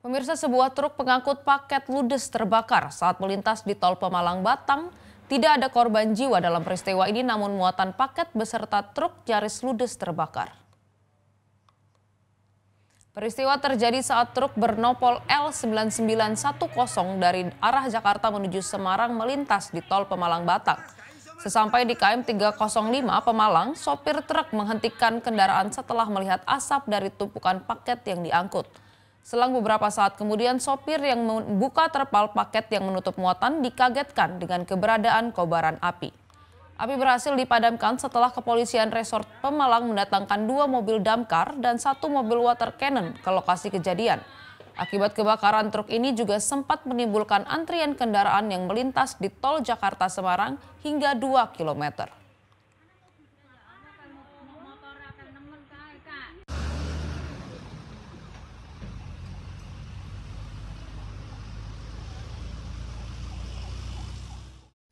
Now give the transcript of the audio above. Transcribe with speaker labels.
Speaker 1: Pemirsa sebuah truk pengangkut paket ludes terbakar saat melintas di tol Pemalang Batang. Tidak ada korban jiwa dalam peristiwa ini namun muatan paket beserta truk jaris ludes terbakar. Peristiwa terjadi saat truk bernopol L9910 dari arah Jakarta menuju Semarang melintas di tol Pemalang Batang. Sesampai di KM 305 Pemalang, sopir truk menghentikan kendaraan setelah melihat asap dari tumpukan paket yang diangkut. Selang beberapa saat kemudian sopir yang membuka terpal paket yang menutup muatan dikagetkan dengan keberadaan kobaran api. Api berhasil dipadamkan setelah kepolisian resort Pemalang mendatangkan dua mobil damkar dan satu mobil water cannon ke lokasi kejadian. Akibat kebakaran truk ini juga sempat menimbulkan antrian kendaraan yang melintas di tol Jakarta-Semarang hingga 2 kilometer.